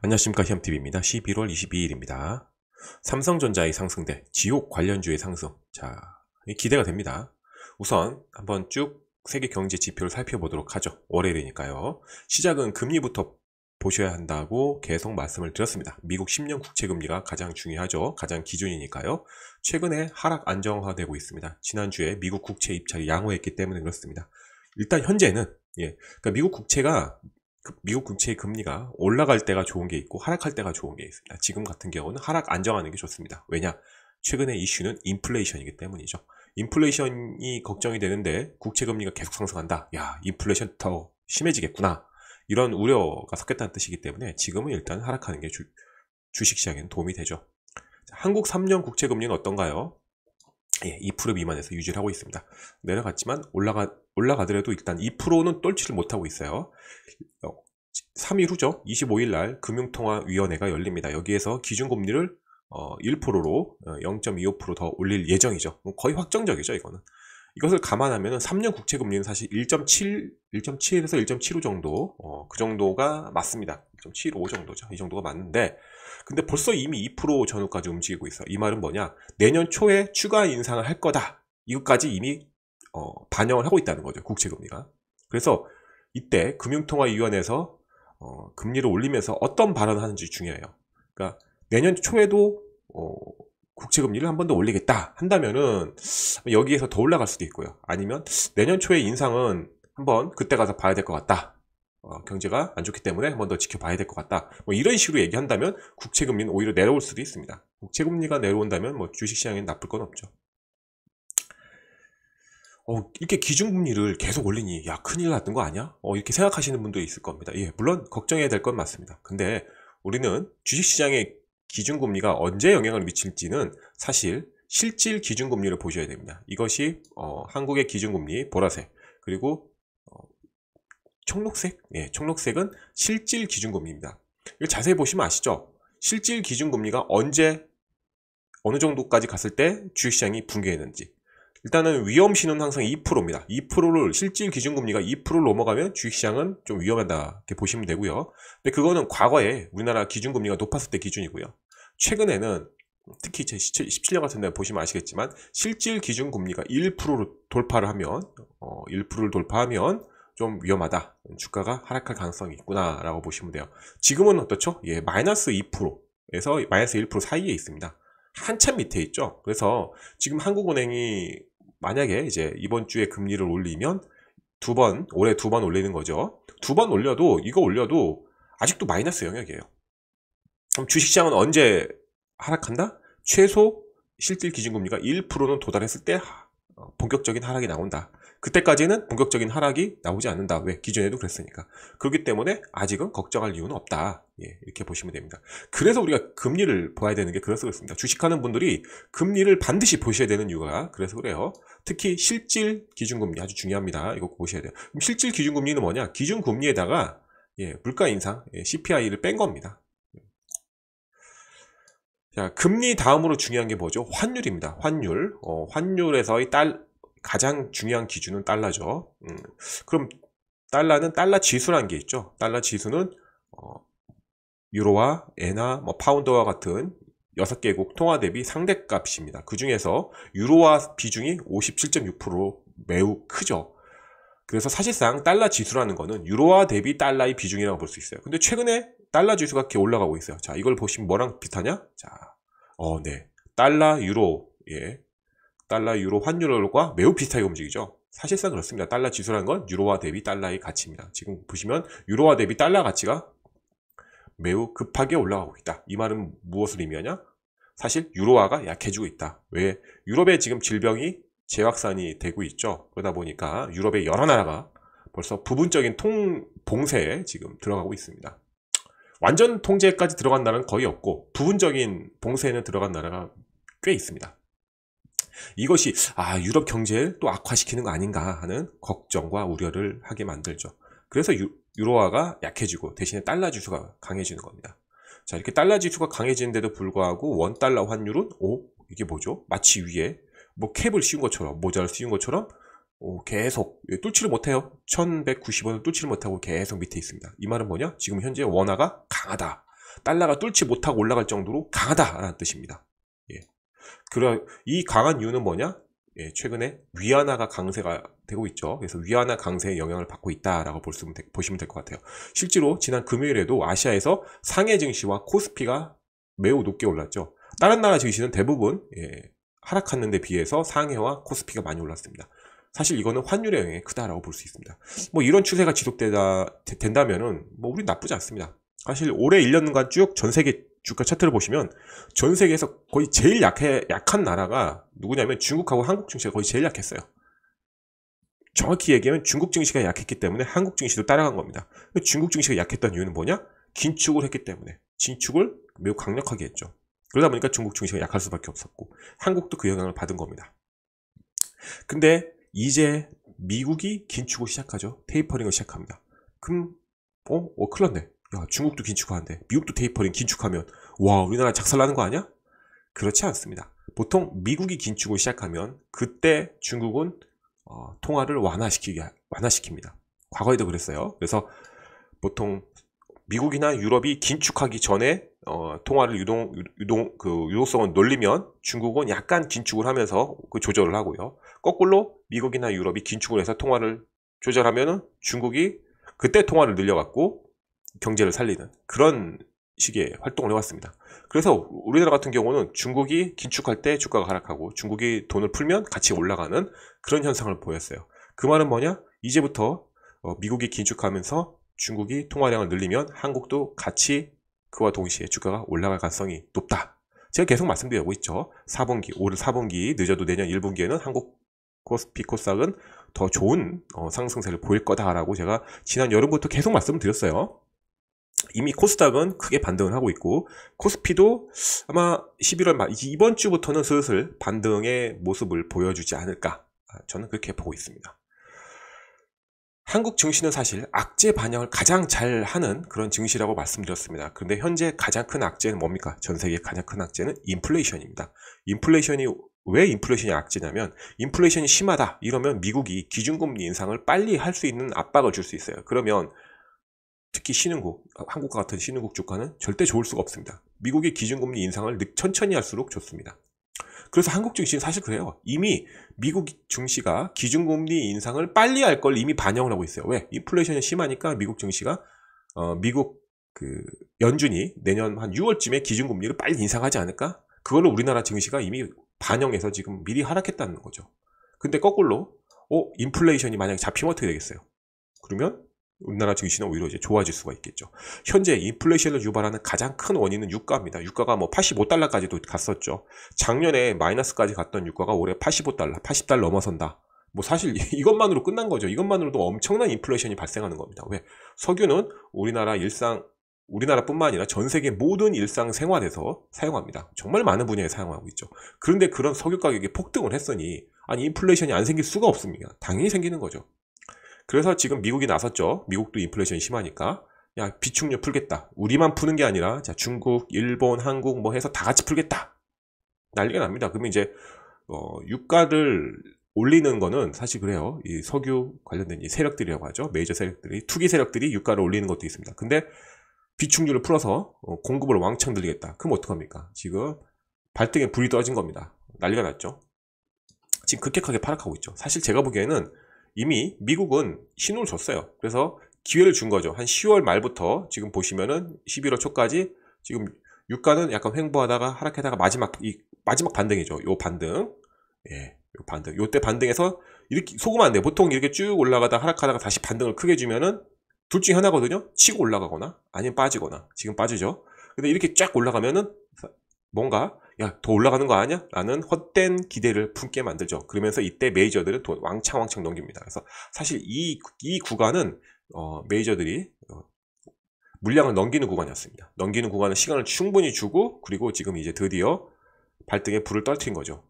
안녕하십니까 희암TV입니다. 11월 22일입니다. 삼성전자의 상승대, 지옥 관련주의 상승. 자, 기대가 됩니다. 우선 한번 쭉 세계 경제 지표를 살펴보도록 하죠. 월요일이니까요. 시작은 금리부터 보셔야 한다고 계속 말씀을 드렸습니다. 미국 10년 국채 금리가 가장 중요하죠. 가장 기준이니까요. 최근에 하락 안정화되고 있습니다. 지난주에 미국 국채 입찰이 양호했기 때문에 그렇습니다. 일단 현재는 예, 그러니까 미국 국채가 미국 국채의 금리가 올라갈 때가 좋은 게 있고 하락할 때가 좋은 게 있습니다. 지금 같은 경우는 하락 안정하는 게 좋습니다. 왜냐? 최근의 이슈는 인플레이션이기 때문이죠. 인플레이션이 걱정이 되는데 국채 금리가 계속 상승한다. 야, 인플레이션 더 심해지겠구나. 이런 우려가 섞였다는 뜻이기 때문에 지금은 일단 하락하는 게 주식 시장에는 도움이 되죠. 한국 3년 국채 금리는 어떤가요? 예, 2% 미만에서 유지를 하고 있습니다. 내려갔지만 올라가, 올라가더라도 일단 2%는 떨치를 못하고 있어요. 3일 어, 후죠. 25일 날 금융통화위원회가 열립니다. 여기에서 기준금리를 어, 1%로 0.25%더 어, 올릴 예정이죠. 뭐 거의 확정적이죠, 이거는. 이것을 감안하면 3년 국채 금리는 사실 1.7, 1.7에서 1.75 정도, 어, 그 정도가 맞습니다. 1.75 정도죠. 이 정도가 맞는데, 근데 벌써 이미 2% 전후까지 움직이고 있어. 이 말은 뭐냐? 내년 초에 추가 인상을 할 거다. 이것까지 이미 어, 반영을 하고 있다는 거죠. 국채 금리가. 그래서 이때 금융통화위원회에서 어, 금리를 올리면서 어떤 발언을 하는지 중요해요. 그러니까 내년 초에도 어, 국채 금리를 한 번 더 올리겠다 한다면은 여기에서 더 올라갈 수도 있고요. 아니면 내년 초에 인상은 한 번 그때 가서 봐야 될 것 같다. 어, 경제가 안 좋기 때문에 한 번 더 지켜봐야 될 것 같다. 뭐 이런 식으로 얘기한다면 국채 금리는 오히려 내려올 수도 있습니다. 국채 금리가 내려온다면 뭐 주식 시장에 나쁠 건 없죠. 어, 이렇게 기준금리를 계속 올리니 야 큰일 났던 거 아니야? 어, 이렇게 생각하시는 분도 있을 겁니다. 예, 물론 걱정해야 될 건 맞습니다. 근데 우리는 주식시장의 기준금리가 언제 영향을 미칠지는 사실 실질 기준금리를 보셔야 됩니다. 이것이 어, 한국의 기준금리 보라색 그리고 어, 청록색, 예, 청록색은 실질 기준금리입니다. 이거 자세히 보시면 아시죠? 실질 기준금리가 언제 어느 정도까지 갔을 때 주식시장이 붕괴했는지 일단은 위험 신호는 항상 2%입니다. 2%를 실질 기준 금리가 2%를 넘어가면 주식시장은 좀 위험하다 이렇게 보시면 되고요. 근데 그거는 과거에 우리나라 기준 금리가 높았을 때 기준이고요. 최근에는 특히 2017년 같은 데 보시면 아시겠지만 실질 기준 금리가 1%로 돌파를 하면 어, 1%를 돌파하면 좀 위험하다. 주가가 하락할 가능성이 있구나라고 보시면 돼요. 지금은 어떻죠? 예, 마이너스 2%에서 마이너스 1% 사이에 있습니다. 한참 밑에 있죠. 그래서 지금 한국은행이 만약에 이제 이번 주에 금리를 올리면 두 번, 올해 두 번 올리는 거죠. 두 번 올려도, 이거 올려도 아직도 마이너스 영역이에요. 그럼 주식시장은 언제 하락한다? 최소 실질 기준금리가 1%는 도달했을 때 어, 본격적인 하락이 나온다. 그때까지는 본격적인 하락이 나오지 않는다. 왜? 기존에도 그랬으니까. 그렇기 때문에 아직은 걱정할 이유는 없다. 예, 이렇게 보시면 됩니다. 그래서 우리가 금리를 봐야 되는 게 그래서 그렇습니다. 주식하는 분들이 금리를 반드시 보셔야 되는 이유가 그래서 그래요. 특히 실질 기준금리 아주 중요합니다. 이거 보셔야 돼요. 그럼 실질 기준금리는 뭐냐? 기준금리에다가 예, 물가 인상, 예, CPI를 뺀 겁니다. 자, 금리 다음으로 중요한 게 뭐죠? 환율입니다. 환율. 어, 환율에서의 달, 가장 중요한 기준은 달러죠. 음, 그럼 달러는 달러 지수라는 게 있죠. 달러 지수는 어, 유로와 엔화, 뭐 파운드와 같은 6개국 통화 대비 상대값입니다. 그 중에서 유로와 비중이 57.6% 매우 크죠. 그래서 사실상 달러 지수라는 거는 유로와 대비 달러의 비중이라고 볼 수 있어요. 근데 최근에 달러 지수가 이렇게 올라가고 있어요. 자, 이걸 보시면 뭐랑 비슷하냐? 자, 어, 네. 달러, 유로, 예. 달러 유로 환율과 매우 비슷하게 움직이죠. 사실상 그렇습니다. 달러 지수라는 건유로화 대비 달러의 가치입니다. 지금 보시면 유로화 대비 달러 가치가 매우 급하게 올라가고 있다. 이 말은 무엇을 의미하냐? 사실 유로화가 약해지고 있다. 왜? 유럽에 지금 질병이 재확산이 되고 있죠. 그러다 보니까 유럽의 여러 나라가 벌써 부분적인 통 봉쇄에 지금 들어가고 있습니다. 완전 통제까지 들어간 나라는 거의 없고 부분적인 봉쇄에는 들어간 나라가 꽤 있습니다. 이것이 아 유럽 경제를 또 악화시키는 거 아닌가 하는 걱정과 우려를 하게 만들죠. 그래서 유, 유로화가 약해지고 대신에 달러 지수가 강해지는 겁니다. 자 이렇게 달러 지수가 강해지는데도 불구하고 원 달러 환율은 오 이게 뭐죠? 마치 위에 뭐 캡을 씌운 것처럼 모자를 씌운 것처럼 오, 계속 예, 뚫지를 못해요. 1190원을 뚫지를 못하고 계속 밑에 있습니다. 이 말은 뭐냐? 지금 현재 원화가 강하다. 달러가 뚫지 못하고 올라갈 정도로 강하다라는 뜻입니다. 그래 이 강한 이유는 뭐냐? 예, 최근에 위안화가 강세가 되고 있죠. 그래서 위안화 강세의 영향을 받고 있다라고 보시면, 되, 보시면 될 것 같아요. 실제로 지난 금요일에도 아시아에서 상해 증시와 코스피가 매우 높게 올랐죠. 다른 나라 증시는 대부분 예, 하락하는데 비해서 상해와 코스피가 많이 올랐습니다. 사실 이거는 환율의 영향이 크다라고 볼 수 있습니다. 뭐 이런 추세가 지속된다면뭐우리 나쁘지 않습니다. 사실 올해 1년간 쭉 전 세계 주가 차트를 보시면 전 세계에서 거의 제일 약해, 약한 나라가 누구냐면 중국하고 한국 증시가 거의 제일 약했어요. 정확히 얘기하면 중국 증시가 약했기 때문에 한국 증시도 따라간 겁니다. 중국 증시가 약했던 이유는 뭐냐? 긴축을 했기 때문에 진축을 매우 강력하게 했죠. 그러다 보니까 중국 증시가 약할 수밖에 없었고 한국도 그 영향을 받은 겁니다. 근데 이제 미국이 긴축을 시작하죠. 테이퍼링을 시작합니다. 그럼 어? 어 큰일 났네. 야, 중국도 긴축하는데 미국도 테이퍼링 긴축하면 와 우리나라 작살나는 거 아니야? 그렇지 않습니다. 보통 미국이 긴축을 시작하면 그때 중국은 어, 통화를 완화시키게 완화시킵니다. 과거에도 그랬어요. 그래서 보통 미국이나 유럽이 긴축하기 전에 어, 통화를 유동 유동 그 유동성을 놀리면 중국은 약간 긴축을 하면서 그 조절을 하고요. 거꾸로 미국이나 유럽이 긴축을 해서 통화를 조절하면 중국이 그때 통화를 늘려갖고 경제를 살리는 그런 식의 활동을 해왔습니다. 그래서 우리나라 같은 경우는 중국이 긴축할 때 주가가 하락하고 중국이 돈을 풀면 같이 올라가는 그런 현상을 보였어요. 그 말은 뭐냐? 이제부터 어, 미국이 긴축하면서 중국이 통화량을 늘리면 한국도 같이 그와 동시에 주가가 올라갈 가능성이 높다. 제가 계속 말씀드리고 있죠. 4분기, 올 4분기, 늦어도 내년 1분기에는 한국 코스피 코스닥은 더 좋은 어, 상승세를 보일 거다라고 제가 지난 여름부터 계속 말씀드렸어요. 이미 코스닥은 크게 반등을 하고 있고 코스피도 아마 11월 말 이번 주부터는 슬슬 반등의 모습을 보여주지 않을까 아, 저는 그렇게 보고 있습니다. 한국 증시는 사실 악재 반영을 가장 잘 하는 그런 증시라고 말씀드렸습니다. 그런데 현재 가장 큰 악재는 뭡니까? 전 세계 가장 큰 악재는 인플레이션입니다. 인플레이션이 왜 인플레이션이 악재냐면 인플레이션이 심하다 이러면 미국이 기준금리 인상을 빨리 할 수 있는 압박을 줄 수 있어요. 그러면 특히 신흥국, 아, 한국과 같은 신흥국 주가는 절대 좋을 수가 없습니다. 미국의 기준금리 인상을 천천히 할수록 좋습니다. 그래서 한국 증시는 사실 그래요. 이미 미국 증시가 기준금리 인상을 빨리 할 걸 이미 반영을 하고 있어요. 왜? 인플레이션이 심하니까 미국 증시가 어, 미국 그 연준이 내년 한 6월쯤에 기준금리를 빨리 인상하지 않을까? 그걸로 우리나라 증시가 이미 반영해서 지금 미리 하락했다는 거죠. 근데 거꾸로 어 인플레이션이 만약에 잡히면 어떻게 되겠어요? 그러면 우리나라 증시는 오히려 이제 좋아질 수가 있겠죠. 현재 인플레이션을 유발하는 가장 큰 원인은 유가입니다. 유가가 뭐 85달러까지도 갔었죠. 작년에 마이너스까지 갔던 유가가 올해 85달러, 80달러 넘어선다. 뭐 사실 이것만으로 끝난 거죠. 이것만으로도 엄청난 인플레이션이 발생하는 겁니다. 왜? 석유는 우리나라 일상 우리나라뿐만 아니라 전 세계 모든 일상 생활에서 사용합니다. 정말 많은 분야에 사용하고 있죠. 그런데 그런 석유 가격이 폭등을 했으니 아니 인플레이션이 안 생길 수가 없습니다. 당연히 생기는 거죠. 그래서 지금 미국이 나섰죠. 미국도 인플레이션이 심하니까. 야, 비축료 풀겠다. 우리만 푸는 게 아니라 자, 중국, 일본, 한국 뭐 해서 다 같이 풀겠다. 난리가 납니다. 그러면 이제 어, 유가를 올리는 거는 사실 그래요. 이 석유 관련된 이 세력들이라고 하죠. 메이저 세력들이 투기 세력들이 유가를 올리는 것도 있습니다. 근데 비축률을 풀어서 어, 공급을 왕창 늘리겠다. 그럼 어떡합니까? 지금 발등에 불이 떨어진 겁니다. 난리가 났죠. 지금 급격하게 파락하고 있죠. 사실 제가 보기에는 이미 미국은 신호를 줬어요. 그래서 기회를 준 거죠. 한 10월 말부터 지금 보시면은 11월 초까지 지금 유가는 약간 횡보하다가 하락하다가 마지막 이 마지막 반등이죠. 요 반등. 예. 요 반등. 요때 반등에서 이렇게 속으면 안 돼. 보통 이렇게 쭉 올라가다 하락하다가 다시 반등을 크게 주면은 둘 중에 하나거든요. 치고 올라가거나 아니면 빠지거나. 지금 빠지죠. 근데 이렇게 쫙 올라가면은 뭔가 야, 더 올라가는 거 아니야? 라는 헛된 기대를 품게 만들죠. 그러면서 이때 메이저들은 돈 왕창왕창 넘깁니다. 그래서 사실 이, 이 구간은 어, 메이저들이 어, 물량을 넘기는 구간이었습니다. 넘기는 구간은 시간을 충분히 주고 그리고 지금 이제 드디어 발등에 불을 떨트린 거죠.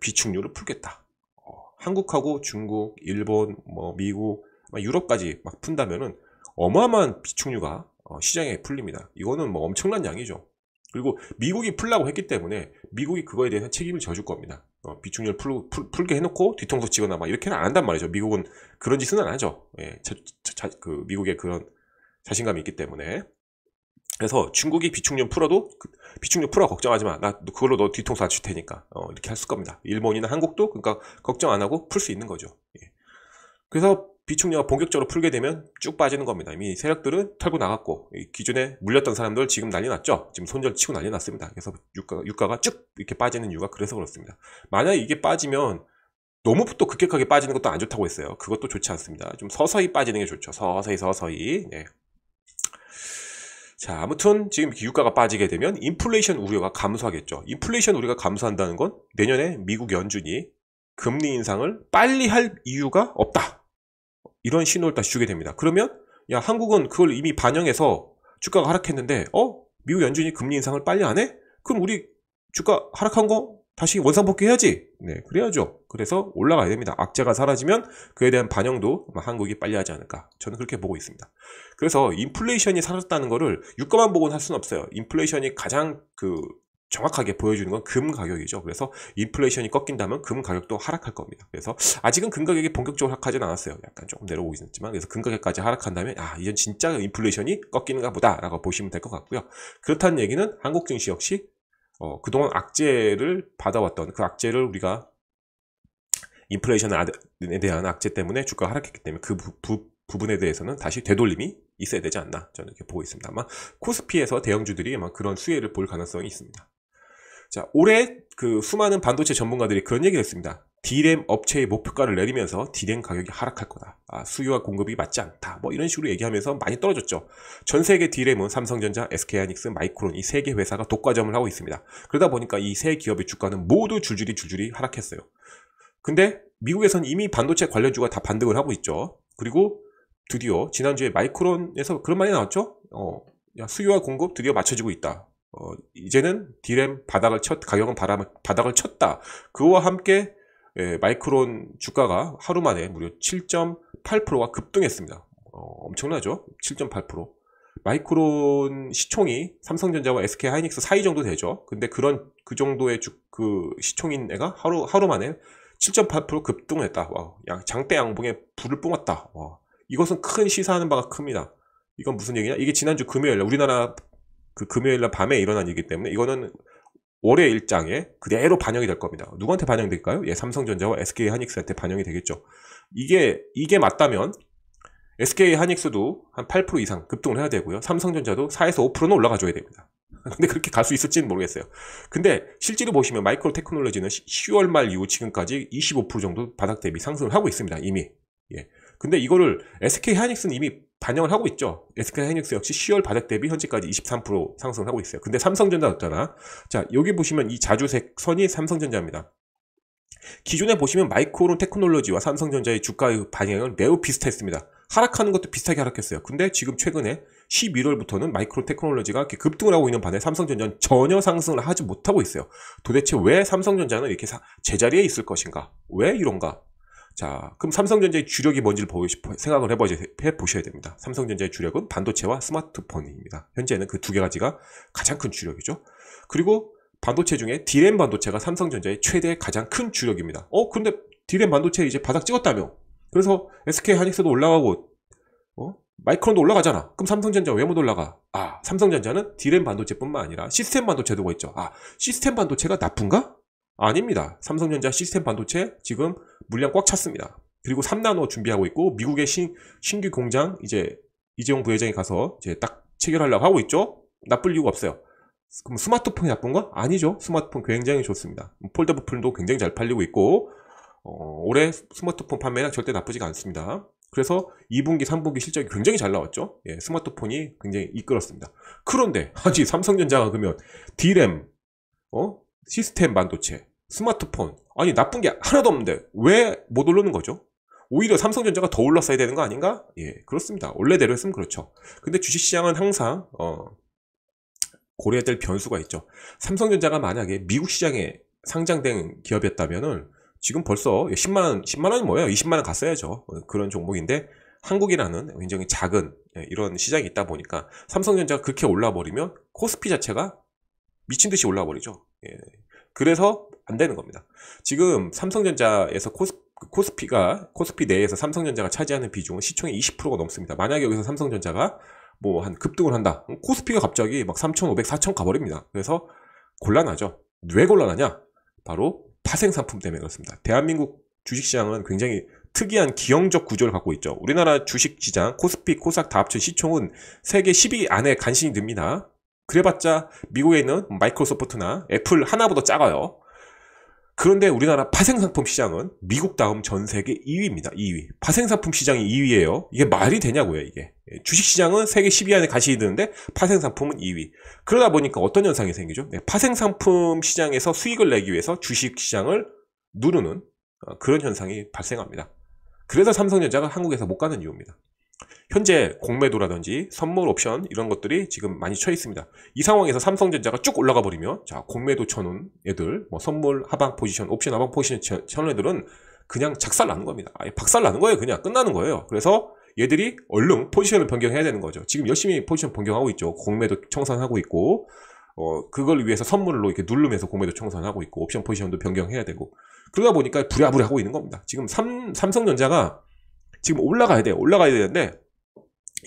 비축률을 풀겠다. 어, 한국하고 중국, 일본, 뭐 미국, 유럽까지 막 푼다면은 어마어마한 비축류가 어, 시장에 풀립니다. 이거는 뭐 엄청난 양이죠. 그리고 미국이 풀라고 했기 때문에 미국이 그거에 대해서 책임을 져줄 겁니다. 어, 비축률 풀, 풀, 게 해놓고 뒤통수 치거나 막 이렇게는 안 한단 말이죠. 미국은 그런 짓은 안 하죠. 예, 자, 자, 그 미국의 그런 자신감이 있기 때문에. 그래서 중국이 비축률 풀어도 그, 비축률 풀어 걱정하지 마. 나 그걸로 너 뒤통수 안칠 테니까 어, 이렇게 할 수 겁니다. 일본이나 한국도 그러니까 걱정 안 하고 풀 수 있는 거죠. 예. 그래서 비축력을 본격적으로 풀게 되면 쭉 빠지는 겁니다. 이미 세력들은 털고 나갔고 기존에 물렸던 사람들 지금 난리 났죠. 지금 손절 치고 난리 났습니다. 그래서 유가, 유가가 쭉 이렇게 빠지는 이유가 그래서 그렇습니다. 만약 에 이게 빠지면 너무 또 급격하게 빠지는 것도 안 좋다고 했어요. 그것도 좋지 않습니다. 좀 서서히 빠지는 게 좋죠. 서서히 서서히. 네. 자, 아무튼 지금 유가가 빠지게 되면 인플레이션 우려가 감소하겠죠. 인플레이션 우려가 감소한다는 건 내년에 미국 연준이 금리 인상을 빨리 할 이유가 없다. 이런 신호를 다시 주게 됩니다. 그러면 야 한국은 그걸 이미 반영해서 주가가 하락했는데 어 미국 연준이 금리 인상을 빨리 안 해? 그럼 우리 주가 하락한 거 다시 원상복귀해야지. 네, 그래야죠. 그래서 올라가야 됩니다. 악재가 사라지면 그에 대한 반영도 한국이 빨리 하지 않을까. 저는 그렇게 보고 있습니다. 그래서 인플레이션이 사라졌다는 거를 유가만 보고는 할 수는 없어요. 인플레이션이 가장 그 정확하게 보여주는 건 금 가격이죠. 그래서 인플레이션이 꺾인다면 금 가격도 하락할 겁니다. 그래서 아직은 금 가격이 본격적으로 하락하진 않았어요. 약간 조금 내려오고 있지만 었 그래서 금 가격까지 하락한다면 아 이젠 진짜 인플레이션이 꺾이는가 보다라고 보시면 될 것 같고요. 그렇다는 얘기는 한국 증시 역시 어, 그동안 악재를 받아왔던 그 악재를 우리가 인플레이션에 대한 악재 때문에 주가가 하락했기 때문에 그 부, 부, 부분에 대해서는 다시 되돌림이 있어야 되지 않나 저는 이렇게 보고 있습니다. 아마 코스피에서 대형주들이 아마 그런 수혜를 볼 가능성이 있습니다. 자, 올해 그 수많은 반도체 전문가들이 그런 얘기를 했습니다. 디램 업체의 목표가를 내리면서 디램 가격이 하락할 거다. 아, 수요와 공급이 맞지 않다. 뭐 이런 식으로 얘기하면서 많이 떨어졌죠. 전 세계 디램은 삼성전자, SK하이닉스, 마이크론 이 세 개 회사가 독과점을 하고 있습니다. 그러다 보니까 이 세 기업의 주가는 모두 줄줄이 줄줄이 하락했어요. 근데 미국에선 이미 반도체 관련주가 다 반등을 하고 있죠. 그리고 드디어 지난주에 마이크론에서 그런 말이 나왔죠. 어, 수요와 공급 드디어 맞춰지고 있다. 어, 이제는 디램 바닥을 쳤, 가격은 바닥을 쳤다. 그와 함께 예, 마이크론 주가가 하루 만에 무려 7.8%가 급등했습니다. 어, 엄청나죠? 7.8%. 마이크론 시총이 삼성전자와 SK 하이닉스 사이 정도 되죠. 근데 그런 그 정도의 주, 그 시총인 애가 하루 하루 만에 7.8% 급등했다. 을 와, 양, 장대 양봉에 불을 뿜었다. 와, 이것은 큰 시사하는 바가 큽니다. 이건 무슨 얘기냐? 이게 지난주 금요일 우리나라 그 금요일 날 밤에 일어난 일이기 때문에 이거는 올해 일장에 그대로 반영이 될 겁니다. 누구한테 반영될까요? 예, 삼성전자와 SK 하닉스한테 반영이 되겠죠. 이게 이게 맞다면 SK 하닉스도 한 8% 이상 급등을 해야 되고요. 삼성전자도 4에서 5%는 올라가줘야 됩니다. 근데 그렇게 갈 수 있을지는 모르겠어요. 근데 실제로 보시면 마이크로 테크놀로지는 10월 말 이후 지금까지 25% 정도 바닥 대비 상승을 하고 있습니다. 이미. 예. 근데 이거를 SK 하닉스는 이미 반영을 하고 있죠. SK 하이닉스 역시 10월 바닥 대비 현재까지 23% 상승을 하고 있어요. 근데 삼성전자 없잖아. 자, 여기 보시면 이 자주색 선이 삼성전자입니다. 기존에 보시면 마이크론 테크놀로지와 삼성전자의 주가의 반영은 매우 비슷했습니다. 하락하는 것도 비슷하게 하락했어요. 근데 지금 최근에 11월부터는 마이크론 테크놀로지가 이렇게 급등을 하고 있는 반에 삼성전자는 전혀 상승을 하지 못하고 있어요. 도대체 왜 삼성전자는 이렇게 제자리에 있을 것인가? 왜 이런가? 자, 그럼 삼성전자의 주력이 뭔지를 보이, 생각을 해보, 셔야 됩니다. 삼성전자의 주력은 반도체와 스마트폰입니다. 현재는 그 두 가지가 가장 큰 주력이죠. 그리고 반도체 중에 디램 반도체가 삼성전자의 최대 가장 큰 주력입니다. 어, 근데 디램 반도체 이제 바닥 찍었다며? 그래서 SK 하닉스도 올라가고, 어? 마이크론도 올라가잖아. 그럼 삼성전자 왜 못 올라가? 아, 삼성전자는 디램 반도체뿐만 아니라 시스템 반도체도 있죠. 아, 시스템 반도체가 나쁜가? 아닙니다. 삼성전자 시스템 반도체 지금 물량 꽉 찼습니다. 그리고 3나노 준비하고 있고 미국의 신, 신규 공장 이제 이재용 부회장이 가서 이제 딱 체결하려고 하고 있죠. 나쁠 이유가 없어요. 그럼 스마트폰이 나쁜 건 아니죠. 스마트폰 굉장히 좋습니다. 뭐 폴더블 풀도 굉장히 잘 팔리고 있고 어, 올해 스마트폰 판매량 절대 나쁘지가 않습니다. 그래서 2분기, 3분기 실적이 굉장히 잘 나왔죠. 예, 스마트폰이 굉장히 이끌었습니다. 그런데 아직 삼성전자가 그러면 D램, 어? 시스템 반도체, 스마트폰. 아니, 나쁜 게 하나도 없는데 왜못 오르는 거죠? 오히려 삼성전자가 더 올랐어야 되는 거 아닌가? 예, 그렇습니다. 원래대로 했으면 그렇죠. 근데 주식시장은 항상, 어, 고려해야 될 변수가 있죠. 삼성전자가 만약에 미국 시장에 상장된 기업이었다면은 지금 벌써 10만원, 10만원이 뭐예요? 20만원 갔어야죠. 어, 그런 종목인데 한국이라는 굉장히 작은 예, 이런 시장이 있다 보니까 삼성전자가 그렇게 올라 버리면 코스피 자체가 미친 듯이 올라 버리죠. 예. 그래서 안 되는 겁니다. 지금 삼성전자에서 코스, 코스피가 코스피 내에서 삼성전자가 차지하는 비중은 시총의 20%가 넘습니다. 만약에 여기서 삼성전자가 뭐 한 급등을 한다. 코스피가 갑자기 막 3,500, 4,000 가버립니다. 그래서 곤란하죠. 왜 곤란하냐? 바로 파생 상품 때문에 그렇습니다. 대한민국 주식시장은 굉장히 특이한 기형적 구조를 갖고 있죠. 우리나라 주식시장 코스피, 코스닥다합쳐 시총은 세계 10위 안에 간신히 듭니다. 그래봤자 미국에 있는 마이크로소프트나 애플 하나보다 작아요. 그런데 우리나라 파생상품 시장은 미국 다음 전 세계 2위입니다. 2위. 파생상품 시장이 2위예요. 이게 말이 되냐고요, 이게. 예, 주식시장은 세계 10위 안에 같이 드는데 파생상품은 2위. 그러다 보니까 어떤 현상이 생기죠? 네, 파생상품 시장에서 수익을 내기 위해서 주식시장을 누르는 어, 그런 현상이 발생합니다. 그래서 삼성전자가 한국에서 못 가는 이유입니다. 현재 공매도라든지 선물 옵션 이런 것들이 지금 많이 쳐 있습니다. 이 상황에서 삼성전자가 쭉 올라가 버리면 자 공매도 쳐놓은 애들 뭐 선물 하방 포지션 옵션 하방 포지션 쳐놓은 애들은 그냥 작살 나는 겁니다. 아예 박살 나는 거예요. 그냥 끝나는 거예요. 그래서 얘들이 얼른 포지션을 변경해야 되는 거죠. 지금 열심히 포지션 변경하고 있죠. 공매도 청산하고 있고 어, 그걸 위해서 선물로 이렇게 누르면서 공매도 청산하고 있고 옵션 포지션도 변경해야 되고 그러다 보니까 부랴부랴 하고 있는 겁니다. 지금 삼, 삼성전자가 지금 올라가야 돼요. 올라가야 되는데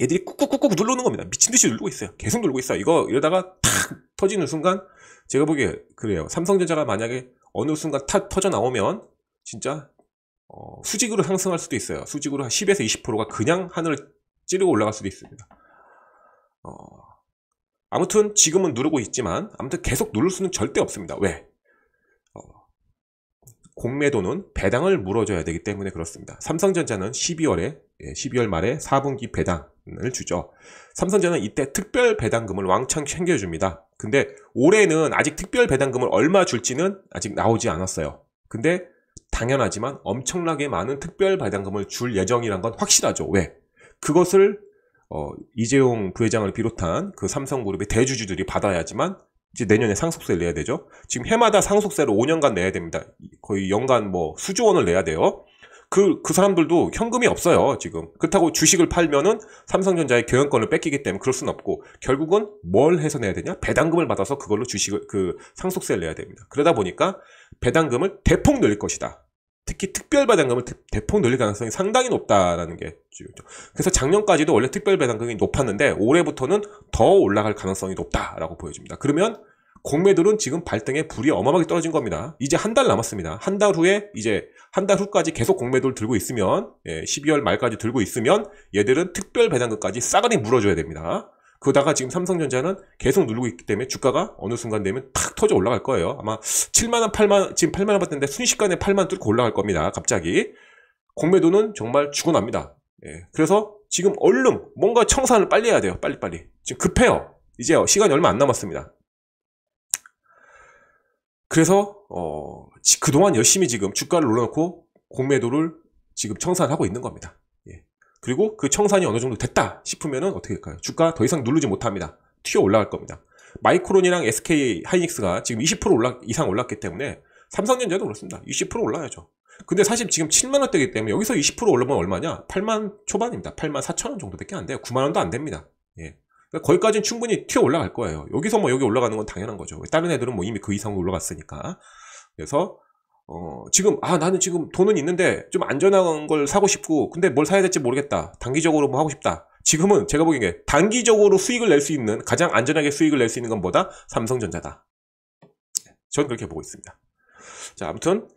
얘들이 꾹꾹꾹꾹 누르는 겁니다. 미친 듯이 누르고 있어요. 계속 누르고 있어요. 이거 이러다가 탁 터지는 순간 제가 보기에 그래요. 삼성전자가 만약에 어느 순간 탁 터져 나오면 진짜 어, 수직으로 상승할 수도 있어요. 수직으로 한 10에서 20%가 그냥 하늘을 찌르고 올라갈 수도 있습니다. 어, 아무튼 지금은 누르고 있지만 아무튼 계속 누를 수는 절대 없습니다. 왜? 공매도는 배당을 물어줘야 되기 때문에 그렇습니다. 삼성전자는 12월에 12월 예, 말에 4분기 배당을 주죠. 삼성전자는 이때 특별 배당금을 왕창 챙겨줍니다. 근데 올해는 아직 특별 배당금을 얼마 줄지는 아직 나오지 않았어요. 근데 당연하지만 엄청나게 많은 특별 배당금을 줄 예정이란 건 확실하죠. 왜? 그것을 어, 이재용 부회장을 비롯한 그 삼성그룹의 대주주들이 받아야지만 이제 내년에 상속세를 내야 되죠. 지금 해마다 상속세를 5년간 내야 됩니다. 거의 연간 뭐 수조 원을 내야 돼요. 그, 그 사람들도 현금이 없어요, 지금. 그렇다고 주식을 팔면은 삼성전자의 경영권을 뺏기기 때문에 그럴 순 없고, 결국은 뭘 해서 내야 되냐? 배당금을 받아서 그걸로 주식을, 그 상속세를 내야 됩니다. 그러다 보니까 배당금을 대폭 늘릴 것이다. 특히 특별 배당금을 대폭 늘릴 가능성이 상당히 높다라는 게 주요죠. 그래서 작년까지도 원래 특별 배당금이 높았는데 올해부터는 더 올라갈 가능성이 높다라고 보여집니다. 그러면 공매들은 지금 발등에 불이 어마어마하게 떨어진 겁니다. 이제 한 달 남았습니다. 한 달 후에 이제 한 달 후까지 계속 공매도를 들고 있으면 12월 예, 말까지 들고 있으면 얘들은 특별 배당금까지 싸그리 물어줘야 됩니다. 그러다가 지금 삼성전자는 계속 누르고 있기 때문에 주가가 어느 순간 되면 탁 터져 올라갈 거예요. 아마 7만원, 8만원, 지금 8만원 봤는데 순식간에 8만원 뚫고 올라갈 겁니다. 갑자기. 공매도는 정말 죽어납니다. 예. 그래서 지금 얼른 뭔가 청산을 빨리 해야 돼요. 빨리빨리. 지금 급해요. 이제 시간이 얼마 안 남았습니다. 그래서 어, 그동안 열심히 지금 주가를 올려놓고 공매도를 지금 청산하고 있는 겁니다. 그리고 그 청산이 어느 정도 됐다 싶으면은 어떻게 될까요? 주가 더 이상 누르지 못합니다. 튀어 올라갈 겁니다. 마이크론이랑 SK 하이닉스가 지금 20% 올라, 이상 올랐기 때문에 삼성전자도 그렇습니다. 20% 올라야죠. 근데 사실 지금 7만원대이기 때문에 여기서 20% 올라면 얼마냐? 8만 초반입니다. 8만 4천원 정도밖에 안 돼요. 9만원도 안 됩니다. 예. 그러니까 거기까지는 충분히 튀어 올라갈 거예요. 여기서 뭐 여기 올라가는 건 당연한 거죠. 다른 애들은 뭐 이미 그 이상으로 올라갔으니까. 그래서 어, 지금, 아, 나는 지금 돈은 있는데 좀 안전한 걸 사고 싶고, 근데 뭘 사야 될지 모르겠다. 단기적으로 뭐 하고 싶다. 지금은 제가 보기엔 단기적으로 수익을 낼 수 있는, 가장 안전하게 수익을 낼 수 있는 건보다 삼성전자다. 저는 그렇게 보고 있습니다. 자, 아무튼,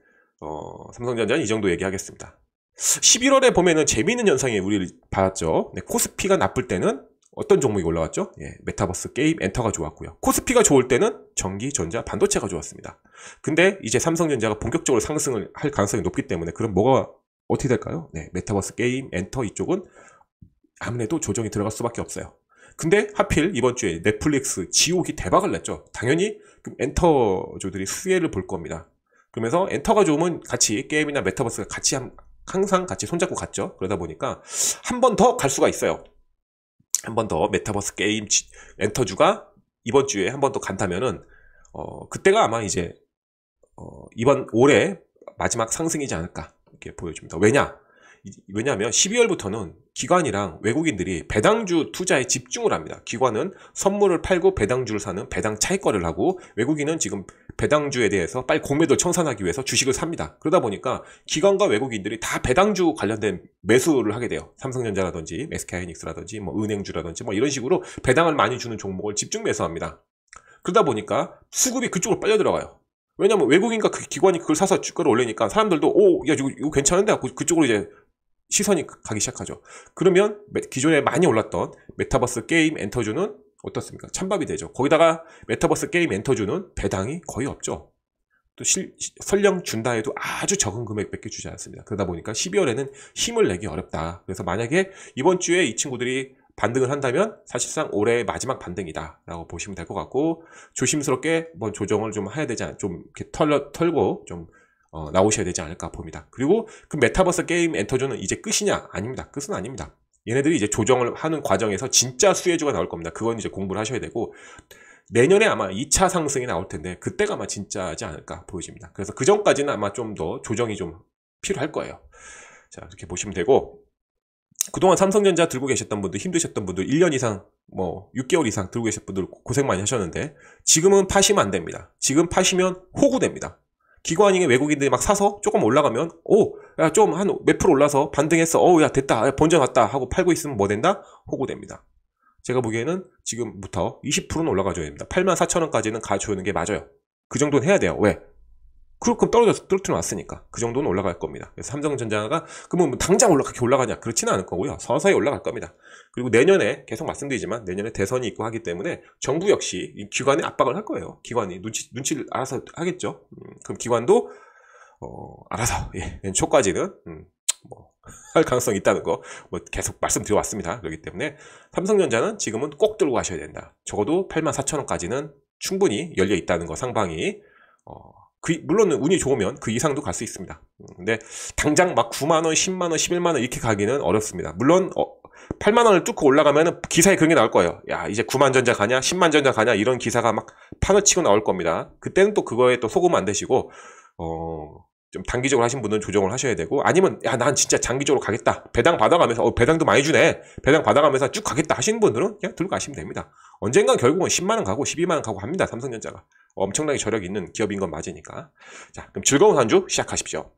어, 삼성전자는 이 정도 얘기하겠습니다. 11월에 보면은 재미있는 현상이 우리를 봤죠. 네, 코스피가 나쁠 때는 어떤 종목이 올라왔죠? 예, 메타버스 게임 엔터가 좋았고요. 코스피가 좋을 때는 전기, 전자, 반도체가 좋았습니다. 근데 이제 삼성전자가 본격적으로 상승을 할 가능성이 높기 때문에 그럼 뭐가 어떻게 될까요? 네, 메타버스 게임 엔터 이쪽은 아무래도 조정이 들어갈 수밖에 없어요. 근데 하필 이번 주에 넷플릭스 지옥이 대박을 냈죠. 당연히 엔터조들이 수혜를 볼 겁니다. 그러면서 엔터가 좋으면 같이 게임이나 메타버스가 같이 항상 같이 손잡고 갔죠. 그러다 보니까 한 번 더 갈 수가 있어요. 한번더 메타버스 게임 엔터주가 이번 주에 한 번 더 간다면은 어, 그때가 아마 이제 어, 이번 올해 마지막 상승이지 않을까 이렇게 보여집니다 왜냐? 왜냐하면 12월부터는 기관이랑 외국인들이 배당주 투자에 집중을 합니다. 기관은 선물을 팔고 배당주를 사는 배당 차익거래를 하고 외국인은 지금 배당주에 대해서 빨리 공매도 청산하기 위해서 주식을 삽니다. 그러다 보니까 기관과 외국인들이 다 배당주 관련된 매수를 하게 돼요. 삼성전자라든지 SK하이닉스라든지 뭐 은행주라든지 뭐 이런 식으로 배당을 많이 주는 종목을 집중 매수합니다. 그러다 보니까 수급이 그쪽으로 빨려 들어가요. 왜냐면 외국인과 그 기관이 그걸 사서 주가를 올리니까 사람들도 오, 야, 이거, 이거 괜찮은데? 그쪽으로 이제 시선이 가기 시작하죠. 그러면 기존에 많이 올랐던 메타버스 게임 엔터주는 어떻습니까? 찬밥이 되죠. 거기다가 메타버스 게임 엔터주는 배당이 거의 없죠. 또 실, 설령 준다 해도 아주 적은 금액밖에 주지 않습니다. 그러다 보니까 12월에는 힘을 내기 어렵다. 그래서 만약에 이번 주에 이 친구들이 반등을 한다면 사실상 올해의 마지막 반등이다라고 보시면 될 것 같고 조심스럽게 뭐 조정을 좀 해야 되지 않, 좀 이렇게 털고 좀 어, 나오셔야 되지 않을까 봅니다. 그리고 그 메타버스 게임 엔터존은 이제 끝이냐? 아닙니다. 끝은 아닙니다. 얘네들이 이제 조정을 하는 과정에서 진짜 수혜주가 나올 겁니다. 그건 이제 공부를 하셔야 되고 내년에 아마 2차 상승이 나올 텐데 그때가 아마 진짜지 않을까 보여집니다. 그래서 그 전까지는 아마 좀 더 조정이 좀 필요할 거예요. 자 이렇게 보시면 되고 그동안 삼성전자 들고 계셨던 분들 힘드셨던 분들 1년 이상 뭐 6개월 이상 들고 계셨던 분들 고생 많이 하셨는데 지금은 파시면 안 됩니다. 지금 파시면 호구됩니다. 기관이 외국인들이 막 사서 조금 올라가면 오야좀 한 몇 프로 올라서 반등했어 어야 됐다 야, 본전 왔다 하고 팔고 있으면 뭐 된다 호구됩니다 제가 보기에는 지금부터 20%는 올라가줘야 됩니다 84,000원까지는 가져오는 게 맞아요 그 정도는 해야 돼요 왜 그럼 떨어져서 뚫어뜨려 놨으니까 그 정도는 올라갈 겁니다. 그래서 삼성전자가 그러면 뭐, 뭐 당장 올라가 게 올라가냐 그렇지는 않을 거고요. 서서히 올라갈 겁니다. 그리고 내년에 계속 말씀드리지만 내년에 대선이 있고 하기 때문에 정부 역시 기관에 압박을 할 거예요. 기관이 눈치 눈치를 알아서 하겠죠. 음, 그럼 기관도 어, 알아서 예, 초까지는 음, 뭐할 가능성이 있다는 거뭐 계속 말씀드려왔습니다. 그렇기 때문에 삼성전자는 지금은 꼭 들고 가셔야 된다. 적어도 84,000원까지는 충분히 열려 있다는 거 상방이 어, 그, 물론 운이 좋으면 그 이상도 갈 수 있습니다. 음, 근데 당장 막 9만원, 10만원, 11만원 이렇게 가기는 어렵습니다. 물론, 어, 8만원을 뚫고 올라가면 기사에 그런 게 나올 거예요. 야, 이제 9만 전자 가냐, 10만 전자 가냐, 이런 기사가 막 판을 치고 나올 겁니다. 그때는 또 그거에 또 속으면 안 되시고, 어, 좀 단기적으로 하신 분은 조정을 하셔야 되고 아니면 야 난 진짜 장기적으로 가겠다 배당 받아가면서 어, 배당도 많이 주네 배당 받아가면서 쭉 가겠다 하시는 분들은 그냥 들고 가시면 됩니다 언젠간 결국은 10만 원 가고 12만 원 가고 합니다 삼성전자가 엄청나게 저력 이 있는 기업인 건 맞으니까 자 그럼 즐거운 한 주 시작하십시오.